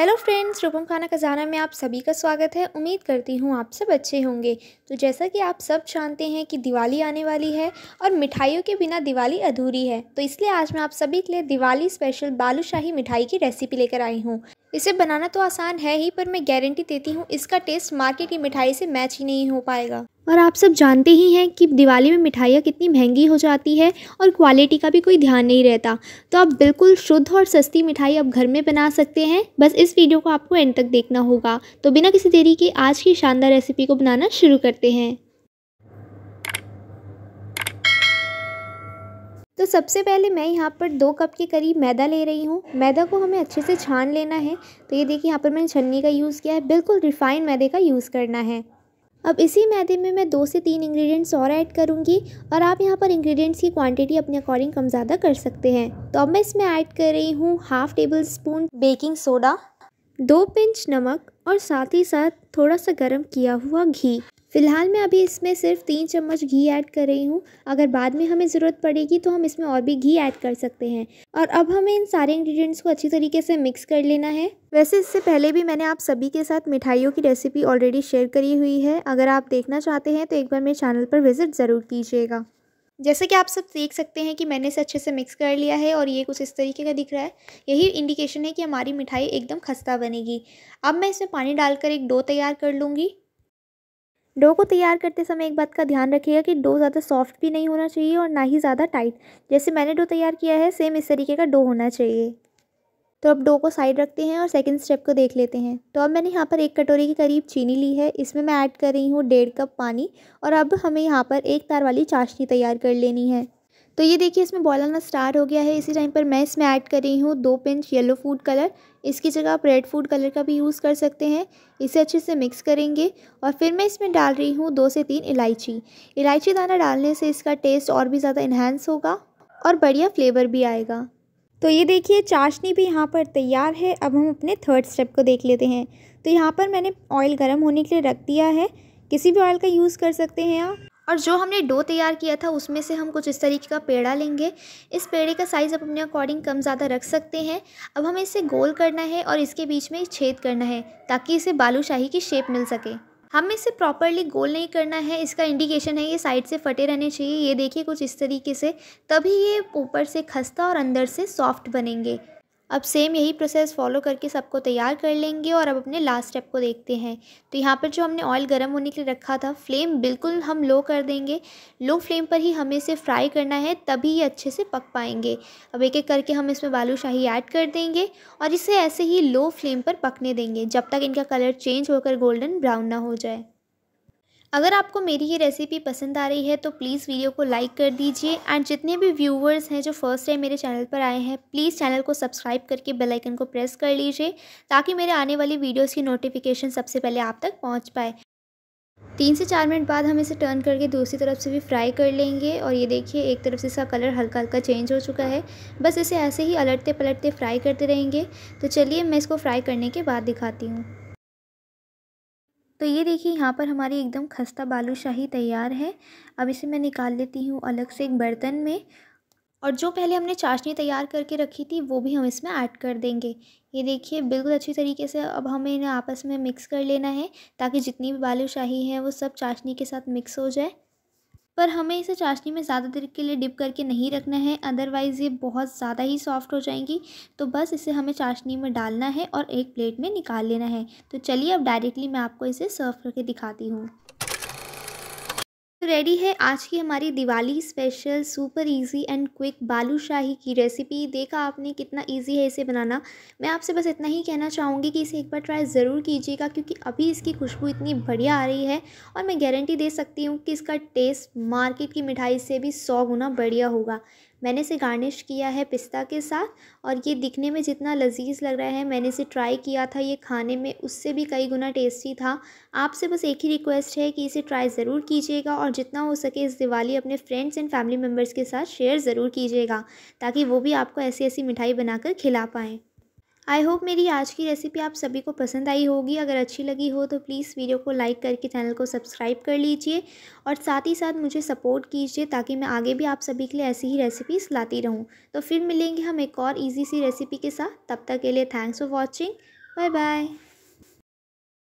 hello friends रूपम खाना खजाना में आप सभी का स्वागत है उम्मीद करती हूँ आप सब अच्छे होंगे तो जैसा कि आप सब जानते हैं कि दिवाली आने वाली है और मिठाइयों के बिना दिवाली अधूरी है तो इसलिए आज मैं आप सभी के लिए दिवाली स्पेशल बालूशाही मिठाई की रेसिपी लेकर आई हूँ इसे बनाना तो आसान है ही पर मैं गारंटी देती हूँ इसका टेस्ट मार्केट की मिठाई से मैच ही नहीं हो पाएगा और आप सब जानते ही हैं कि दिवाली में मिठाइयाँ कितनी महंगी हो जाती है और क्वालिटी का भी कोई ध्यान नहीं रहता तो आप बिल्कुल शुद्ध और सस्ती मिठाई आप घर में बना सकते हैं बस इस वीडियो को आपको एंड तक देखना होगा तो बिना किसी देरी के आज की शानदार रेसिपी को बनाना शुरू करते हैं तो सबसे पहले मैं यहाँ पर दो कप के करीब मैदा ले रही हूँ मैदा को हमें अच्छे से छान लेना है तो ये देखिए यहाँ पर मैंने छन्नी का यूज़ किया है बिल्कुल रिफ़ाइंड मैदे का यूज़ करना है अब इसी मैदे में मैं दो से तीन इंग्रेडिएंट्स और ऐड करूँगी और आप यहाँ पर इंग्रेडिएंट्स की क्वांटिटी अपने अकॉर्डिंग कम ज़्यादा कर सकते हैं तो अब मैं इसमें ऐड कर रही हूँ half tablespoon baking soda दो पिंच नमक और साथ ही साथ थोड़ा सा गर्म किया हुआ घी फ़िलहाल मैं अभी इसमें सिर्फ तीन चम्मच घी ऐड कर रही हूँ अगर बाद में हमें ज़रूरत पड़ेगी तो हम इसमें और भी घी ऐड कर सकते हैं और अब हमें इन सारे इंग्रेडिएंट्स को अच्छी तरीके से मिक्स कर लेना है वैसे इससे पहले भी मैंने आप सभी के साथ मिठाइयों की रेसिपी ऑलरेडी शेयर करी हुई है अगर आप देखना चाहते हैं तो एक बार मेरे चैनल पर विज़िट ज़रूर कीजिएगा जैसे कि आप सब देख सकते हैं कि मैंने इसे अच्छे से मिक्स कर लिया है और ये कुछ इस तरीके का दिख रहा है यही इंडिकेशन है कि हमारी मिठाई एकदम खस्ता बनेगी अब मैं इसमें पानी डालकर एक डो तैयार कर लूँगी डो को तैयार करते समय एक बात का ध्यान रखिएगा कि डो ज़्यादा सॉफ्ट भी नहीं होना चाहिए और ना ही ज़्यादा टाइट जैसे मैंने डो तैयार किया है सेम इस तरीके का डो होना चाहिए तो अब डो को साइड रखते हैं और सेकंड स्टेप को देख लेते हैं तो अब मैंने यहाँ पर एक कटोरी के करीब चीनी ली है इसमें मैं ऐड कर रही हूँ डेढ़ कप पानी और अब हमें यहाँ पर एक तार वाली चाशनी तैयार कर लेनी है तो ये देखिए इसमें बॉयल आना स्टार्ट हो गया है इसी टाइम पर मैं इसमें ऐड कर रही हूँ दो पिंच येलो फूड कलर इसकी जगह आप रेड फूड कलर का भी यूज़ कर सकते हैं इसे अच्छे से मिक्स करेंगे और फिर मैं इसमें डाल रही हूँ दो से तीन इलायची इलायची दाना डालने से इसका टेस्ट और भी ज़्यादा इन्हेंस होगा और बढ़िया फ्लेवर भी आएगा तो ये देखिए चाशनी भी यहाँ पर तैयार है अब हम अपने थर्ड स्टेप को देख लेते हैं तो यहाँ पर मैंने ऑयल गर्म होने के लिए रख दिया है किसी भी ऑयल का यूज़ कर सकते हैं आप और जो हमने डो तैयार किया था उसमें से हम कुछ इस तरीके का पेड़ा लेंगे इस पेड़े का साइज़ आप अपने अकॉर्डिंग कम ज़्यादा रख सकते हैं अब हमें इसे गोल करना है और इसके बीच में छेद करना है ताकि इसे बालूशाही की शेप मिल सके हमें इसे प्रॉपरली गोल नहीं करना है इसका इंडिकेशन है ये साइड से फटे रहने चाहिए ये देखिए कुछ इस तरीके से तभी ये ऊपर से खस्ता और अंदर से सॉफ्ट बनेंगे अब सेम यही प्रोसेस फॉलो करके सबको तैयार कर लेंगे और अब अपने लास्ट स्टेप को देखते हैं तो यहाँ पर जो हमने ऑयल गर्म होने के लिए रखा था फ्लेम बिल्कुल हम लो कर देंगे लो फ्लेम पर ही हमें इसे फ्राई करना है तभी ये अच्छे से पक पाएंगे अब एक एक करके हम इसमें बालूशाही ऐड कर देंगे और इसे ऐसे ही लो फ्लेम पर पकने देंगे जब तक इनका कलर चेंज होकर गोल्डन ब्राउन ना हो जाए अगर आपको मेरी ये रेसिपी पसंद आ रही है तो प्लीज़ वीडियो को लाइक कर दीजिए एंड जितने भी व्यूवर्स हैं जो फर्स्ट टाइम मेरे चैनल पर आए हैं प्लीज़ चैनल को सब्सक्राइब करके बेल आइकन को प्रेस कर लीजिए ताकि मेरे आने वाली वीडियोस की नोटिफिकेशन सबसे पहले आप तक पहुंच पाए तीन से चार मिनट बाद हम इसे टर्न करके दूसरी तरफ से भी फ्राई कर लेंगे और ये देखिए एक तरफ से इसका कलर हल्का हल्का चेंज हो चुका है बस इसे ऐसे ही अलटते पलटते फ्राई करते रहेंगे तो चलिए मैं इसको फ्राई करने के बाद दिखाती हूँ तो ये देखिए यहाँ पर हमारी एकदम खस्ता बालूशाही तैयार है अब इसे मैं निकाल लेती हूँ अलग से एक बर्तन में और जो पहले हमने चाशनी तैयार करके रखी थी वो भी हम इसमें ऐड कर देंगे ये देखिए बिल्कुल अच्छी तरीके से अब हमें इन्हें आपस में मिक्स कर लेना है ताकि जितनी भी बालूशाही है वो सब चाशनी के साथ मिक्स हो जाए पर हमें इसे चाशनी में ज़्यादा देर के लिए डिप करके नहीं रखना है अदरवाइज़ ये बहुत ज़्यादा ही सॉफ्ट हो जाएंगी तो बस इसे हमें चाशनी में डालना है और एक प्लेट में निकाल लेना है तो चलिए अब डायरेक्टली मैं आपको इसे सर्व करके दिखाती हूँ रेडी है आज की हमारी Diwali special super easy and quick balushahi की रेसिपी देखा आपने कितना इजी है इसे बनाना मैं आपसे बस इतना ही कहना चाहूँगी कि इसे एक बार ट्राई ज़रूर कीजिएगा क्योंकि अभी इसकी खुशबू इतनी बढ़िया आ रही है और मैं गारंटी दे सकती हूँ कि इसका टेस्ट मार्केट की मिठाई से भी सौ गुना बढ़िया होगा मैंने इसे गार्निश किया है पिस्ता के साथ और ये दिखने में जितना लजीज लग रहा है मैंने इसे ट्राई किया था ये खाने में उससे भी कई गुना टेस्टी था आपसे बस एक ही रिक्वेस्ट है कि इसे ट्राई ज़रूर कीजिएगा और जितना हो सके इस दिवाली अपने फ्रेंड्स एंड फैमिली मेम्बर्स के साथ शेयर ज़रूर कीजिएगा ताकि वो भी आपको ऐसी ऐसी मिठाई बनाकर खिला पाएँ आई होप मेरी आज की रेसिपी आप सभी को पसंद आई होगी अगर अच्छी लगी हो तो प्लीज़ वीडियो को लाइक करके चैनल को सब्सक्राइब कर लीजिए और साथ ही साथ मुझे सपोर्ट कीजिए ताकि मैं आगे भी आप सभी के लिए ऐसी ही रेसिपीज़ लाती रहूँ तो फिर मिलेंगे हम एक और ईजी सी रेसिपी के साथ तब तक के लिए thanks for watching bye bye